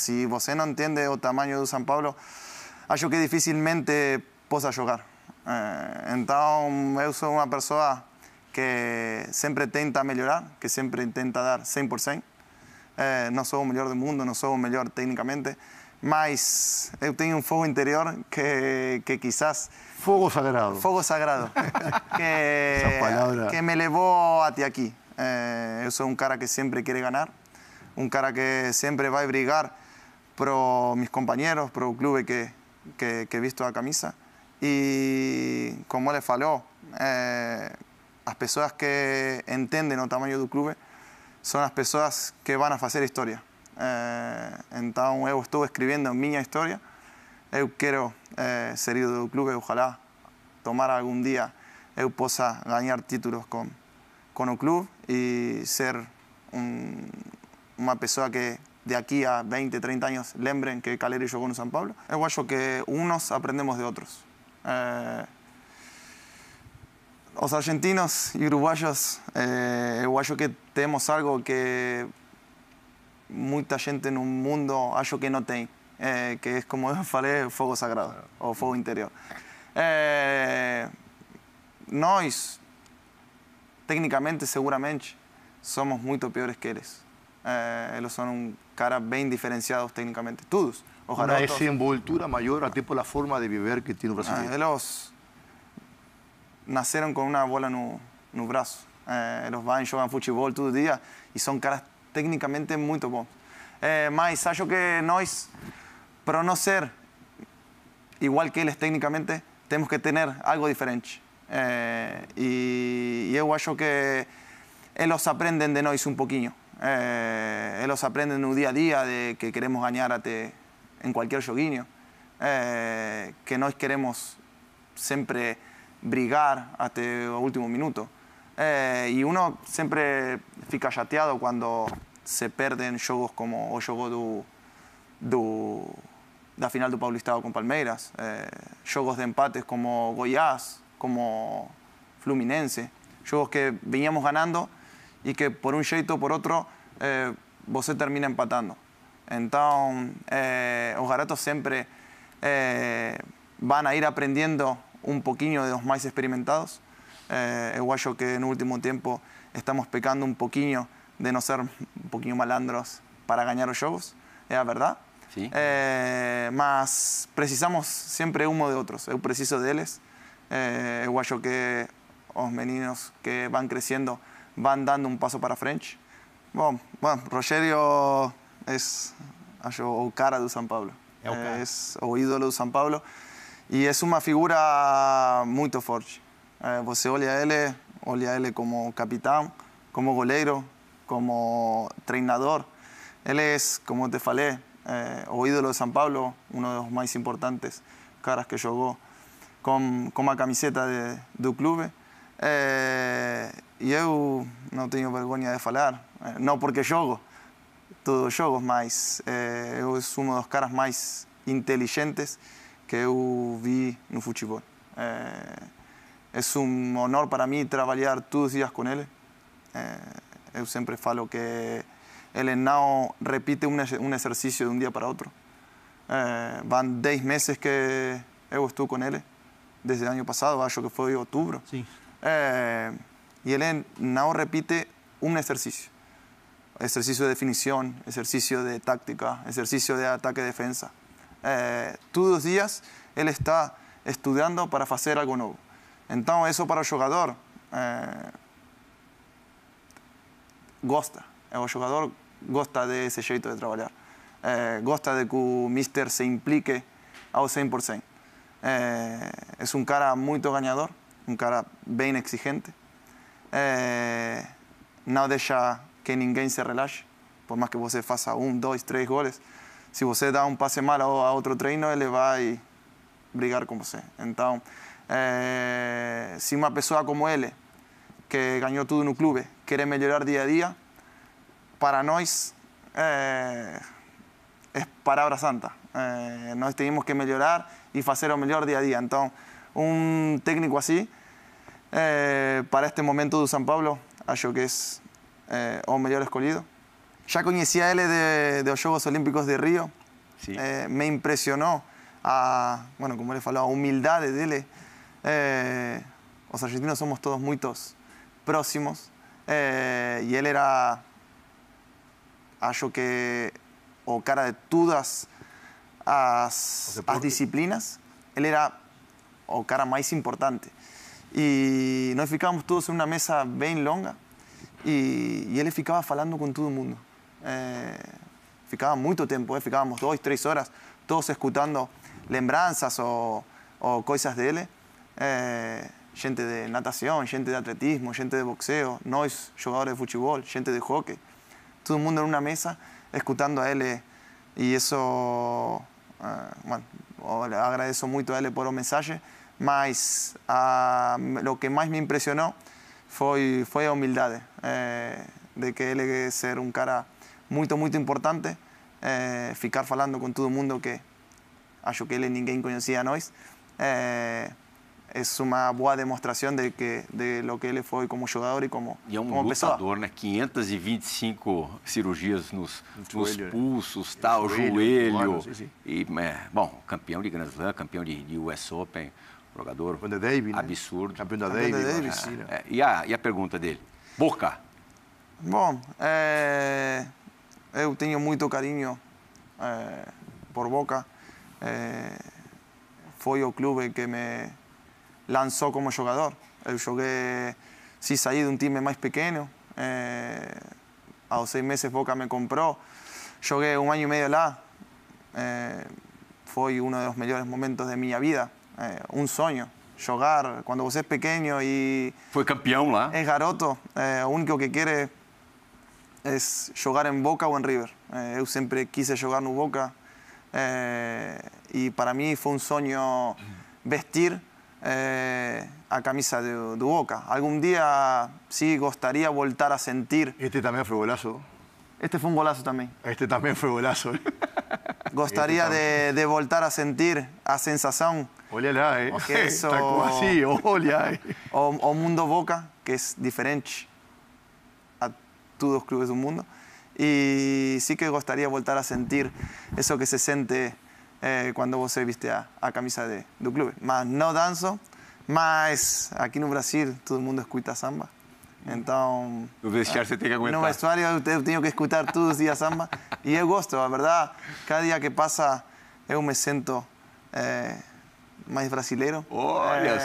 si no no entende o tamaño de São Paulo, acho que difícilmente possa jugar. Entonces, eh, yo soy una persona que siempre tenta mejorar, que siempre intenta dar 100%. Eh, no soy soy el mejor del mundo, no soy el mejor técnicamente, mas tengo un fuego interior que, quizás... Fuego sagrado. Fuego sagrado. que, que me llevó hasta aquí. Yo eh, eu sou un cara que siempre quiere ganar, un cara que siempre va a brigar pro mis compañeros, pro el club que, que, visto la camisa. Y como le faló eh, las personas que entienden el tamaño del club son las personas que van a hacer historia. Eh, entonces, yo estuve escribiendo mi historia. Yo quiero eh, ser del club y ojalá tomar algún día yo pueda ganar títulos con, con el club y ser una persona que, de aquí a 20, 30 años, Lembren, que Caleri jugó con San Pablo. Es guayo que unos aprendemos de otros. Eh, los argentinos y uruguayos, eh, guayo que tenemos algo que mucha gente en un mundo algo que no tiene, eh, que es como yo fuego sagrado o fuego interior. Eh, técnicamente, seguramente, somos mucho peores que eres. Eh, ellos son un cara bien diferenciados técnicamente, todos. Ojalá una envoltura mayor a tipo la forma de vivir que tiene un ah, brasileño. ellos nacieron con una bola en no, el brazo. Eh, ellos van, juegan fútbol todos los días y son caras técnicamente muy buenos. Eh, yo acho que nosotros, para no ser igual que ellos técnicamente, tenemos que tener algo diferente. Eh, y, yo creo que ellos aprenden de nosotros un poquito ellos eh, aprenden un día a día de que queremos ganar en cualquier joguinho, eh, que no queremos siempre brigar hasta el último minuto. Eh, y uno siempre fica chateado cuando se pierden juegos como o juego do, final do Paulistado con Palmeiras, juegos de empates como Goiás, como Fluminense, juegos que veníamos ganando y que por un jeito o por otro eh, se termina empatando. Entonces, eh, los garatos siempre eh, van a ir aprendiendo un poquito de los más experimentados. Eh, guayo que en último tiempo, estamos pecando un poquito de no ser un poquito malandros para ganar los jogos, ¿Es verdad? Sí. Eh, precisamos siempre uno de otros. Yo preciso de Eh, es que los meninos que van creciendo van dando um passo para frente. Bom, bom Rogério é acho, o cara do São Paulo. É o, é o ídolo do São Paulo e é uma figura muito forte. Eh, você olha ele, olha ele como capitão, como goleiro, como treinador. Ele é, como te falei, eh, o ídolo de São Paulo, um dos mais importantes caras que jogou com, com a camiseta de, do clube. Eh, é, yo no tengo vergüenza de hablar, eh, no porque jogo todos todo yo mas eh, eu sou de dos caras más inteligentes que eu vi en futebol. Eh, es un un honor para mí trabajar todos los días con él. Eh, siempre eu falo que él não repite un ejercicio de un día para otro. van 10 meses que eu estou con él desde el año pasado, acho que fue outubro. octubre y él no repite un ejercicio. Ejercicio de definición, ejercicio de táctica, ejercicio de ataque-defensa. Eh, todos los días él está estudiando para hacer algo nuevo. Entonces eso para el jugador eh, gosta. El jugador gusta de ese jeito de trabajar. Eh, gosta de que el mister se implique al 100%. es un cara muy ganador, un cara bien exigente. é, não deixa que ninguém se relaxe, por mais que você faça um, dois, três goles. Se você dá um passe mal a outro treino, ele vai brigar com você. Então, é, se uma pessoa como ele, que ganhou tudo no clube, quer melhorar dia a dia, para nós é, é palavra santa. É, nós temos que melhorar e fazer o melhor dia a dia. Então, um técnico assim Eh, para este momento de San Pablo, acho que es eh, o mejor escogido. Ya conocía él de, los Juegos Olímpicos de Río. Sí. Eh, me impresionó a, bueno, como le a humildad de él. Eh, los argentinos somos todos muy próximos. y él era, acho que, o cara de todas las disciplinas. Él era o cara más importante y nos ficábamos todos en una mesa bien longa y él ficaba hablando con todo todo mundo. Eh, ficaba mucho tiempo, tiempo, eh, dos tres horas, todos escuchando lembranzas o cosas de él eh. gente de natación, gente de atletismo, gente de boxeo, es jugadores de fútbol, gente de hockey. Todo el mundo en una mesa escuchando a él. Y eso... bueno, agradezco mucho a él por el mensaje mas ah, lo que más me impresionó fue fue a humildade, eh, de que él es ser un cara muy muy importante, eh, ficar falando con todo mundo que acho que él ninguém conhecia a nós, eh, es una buena demostración de, que, de lo que él fue como jugador y como E é um como 525 cirurgias nos, nos pulsos, tal, joelho, joelho, eh, bom, de Grand Slam, campeão de, de US Open, jogador Davis, né? absurdo. Né? Campeão da Campeão Davis. Davis né? sim, né? e, a, e a pergunta dele? Boca. Bom, é, eu tenho muito carinho é, por Boca. É, foi o clube que me lançou como jogador. Eu joguei, sim, saí de um time mais pequeno. É, aos seis meses Boca me comprou. Joguei um ano e meio lá. foi um dos melhores momentos de minha vida. Eh, un sueño, jugar. Cuando vos es pequeño y... Fue campeón, ¿no? Es garoto eh, Lo único que quiere es jugar en Boca o en River eh, Yo siempre quise jugar en Boca Y para mí fue un sueño vestir a camisa de Boca algún día sí gustaría volver a sentir este también fue golazo. este fue un golazo también. este también fue golazo gustaría este de, volver a sentir a sensación Olha eh. eh. o, mundo Boca, que es diferente a todos los clubes del mundo. Y sí que gustaría volver a sentir eso que se siente eh, cuando vos viste a, a camisa de, un club. Más no danzo, más aquí en Brasil todo el mundo escucha samba. Entonces... No vestiário tienen que en No vestuario usted tengo que escuchar todos los días samba. Y me gusto, la verdad, Cada día que pasa yo me siento... Eh, mais brasileiro. Olha é,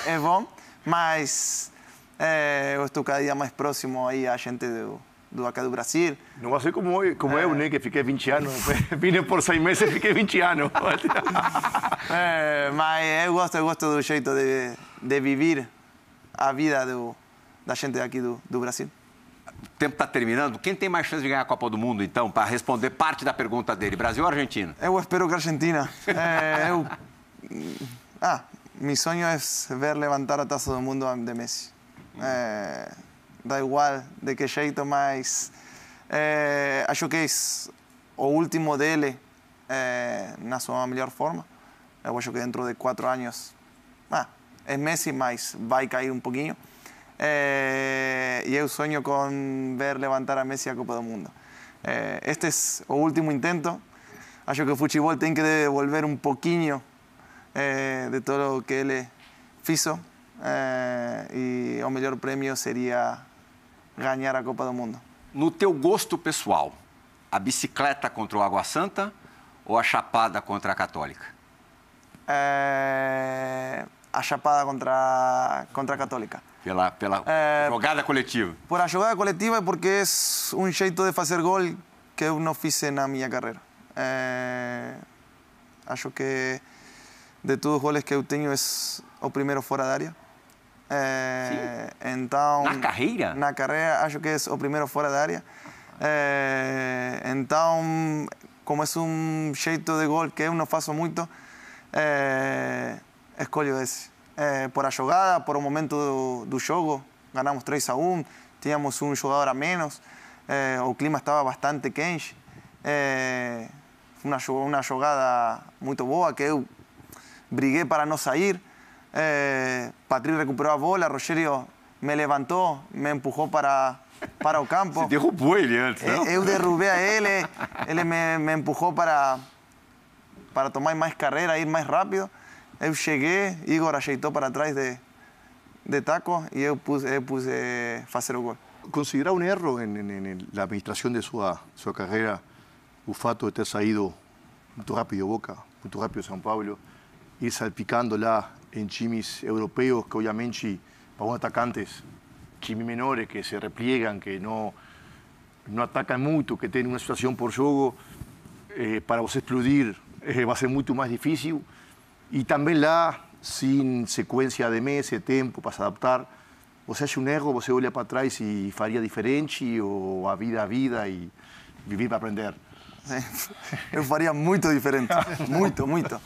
só! É, é, bom, mas é, eu estou cada dia mais próximo aí à gente do, do acá do Brasil. Não sei como, eu, como é. eu, né, que fiquei 20 anos. Vim por seis meses e fiquei 20 anos. É, mas eu gosto, eu gosto do jeito de, de viver a vida do, da gente aqui do, do Brasil. O tempo está terminando. Quem tem mais chance de ganhar a Copa do Mundo, então, para responder parte da pergunta dele? Brasil ou Argentina? Eu espero que a Argentina. É, eu ah, mi sueño es ver levantar a Tazo del Mundo de Messi. Mm. Eh, da igual de que jeito, tomáis eh, que es o último dele eh, na mejor forma. Eu que dentro de cuatro años ah, es Messi, más va a caer un poquito. Eh, y es un sueño con ver levantar a Messi a Copa del Mundo. Eh, este es el último intento. Acho que el fútbol tiene que devolver un poquito eh, de todo o que ele fez. Eh, e o melhor prêmio seria ganhar a Copa do Mundo. No teu gosto pessoal, a bicicleta contra o Água Santa ou a chapada contra a Católica? É... A chapada contra, contra a Católica. Pela, pela é... jogada coletiva? Por a jogada coletiva é porque é um jeito de fazer gol que eu não fiz na minha carreira. É... Eh, Acho que de todos los goles que yo es o primero fuera de área. Eh, ¿En então, carrera? carreira? Na acho que es o primero fuera de área. Eh, Entonces, como es un jeito de gol que uno não faço muito, é, eh, escolho esse. por la jugada, por el momento del juego, jogo, 3 a 1, um, teníamos un um jugador a menos, o clima estaba bastante quente. una una jugada muy muito boa que eu brigué para no salir. Eh, recuperó la bola, Rogerio me levantó, me empujó para, para Ocampo. Se dejó ¿no? Eh, eu derrubé a él, él me, empujó para, para tomar más carrera, ir más rápido. Yo llegué, Igor ajeitó para atrás de, de taco y yo puse, a puse eh, hacer el gol. ¿Considera un error en, la administración de su, su carrera, Ufato, de haber salido muy rápido Boca, muy rápido San Pablo? ir salpicándola en chimis europeos que obviamente para unos atacantes, chimis menores que se repliegan, que no, no atacan mucho, que tienen una situación por juego, eh, para vos explodir eh, va a ser mucho más difícil. Y también la sin secuencia de meses, tiempo para adaptar. Vos hace un error, vos se para atrás y faría diferente o a vida a vida y vivir para aprender eu eh, faria mucho diferente, muito, muito. Yo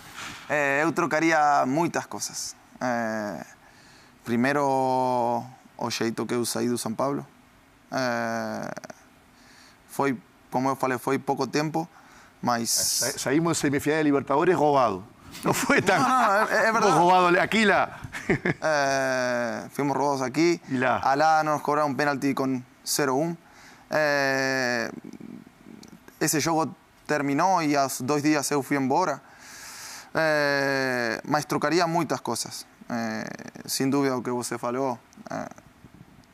eh, eu trocaria muitas cosas eh, primero que eu saí do San Pablo como eu falei, foi pouco tempo, mas... Saímos semifinal de Libertadores roubado. No fue tan. No, aquí fuimos robados aquí. Y la. nos cobraron un penalti con 0-1 juego terminó y a los dos días yo fui embora. Bora. Eh, mas trocaría muchas cosas. Eh, sin que usted falou, eh,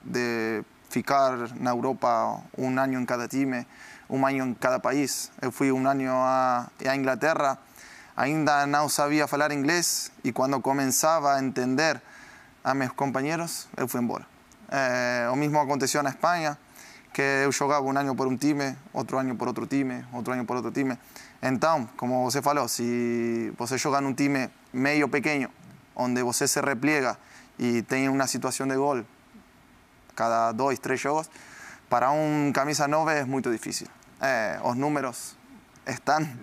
de ficar en Europa un año en cada time, un año en cada país. Yo fui un año a Inglaterra, ainda no sabía hablar inglés y cuando comenzaba a entender a mis compañeros, yo fui embora. Lo mismo aconteció en España que yo jugaba un año por un time, otro año por otro time, otro año por otro time. town como você falou, se você en un time medio pequeño, donde vos se repliega y tiene una situación de gol cada dos tres jogos, para un camisa 9 es muy difícil. Eh, los números están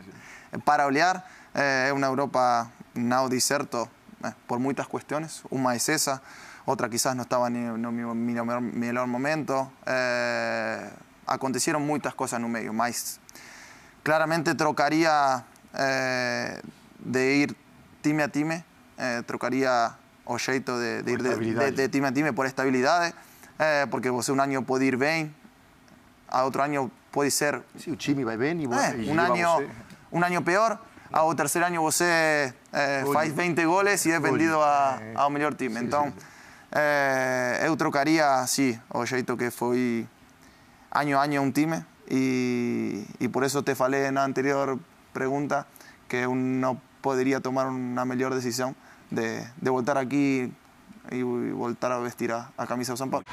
para olhar. Eh, es una Europa no de eh, por muchas cuestiones. un é esa otra quizás no estaba en mi, mejor momento. Eh, acontecieron muchas cosas en un medio, pero claramente trocaría eh, de ir time a time, eh, trocaría o de, de ir de, time a time por estabilidad. Eh, porque un año puede ir bien, a otro año puede ser... Sí, bien y, vos, un, año, un año peor, hago tercer año vos eh, 20 goles y es vendido a, un mejor time. Yo eh, eu trocaría, sí, o que fue año a año un time y, por eso te falé en la anterior pregunta que no podría tomar una mejor decisión de, de voltar aquí y, voltar a vestir a, a camisa de San Pablo.